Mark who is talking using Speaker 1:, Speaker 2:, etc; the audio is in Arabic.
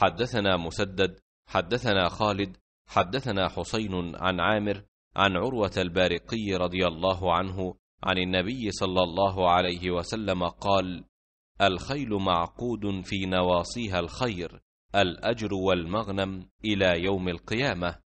Speaker 1: حدثنا مسدد
Speaker 2: حدثنا خالد حدثنا حسين عن عامر عن عروه البارقي رضي الله عنه عن النبي صلى الله عليه وسلم قال الخيل معقود في نواصيها الخير الاجر
Speaker 1: والمغنم الى يوم القيامه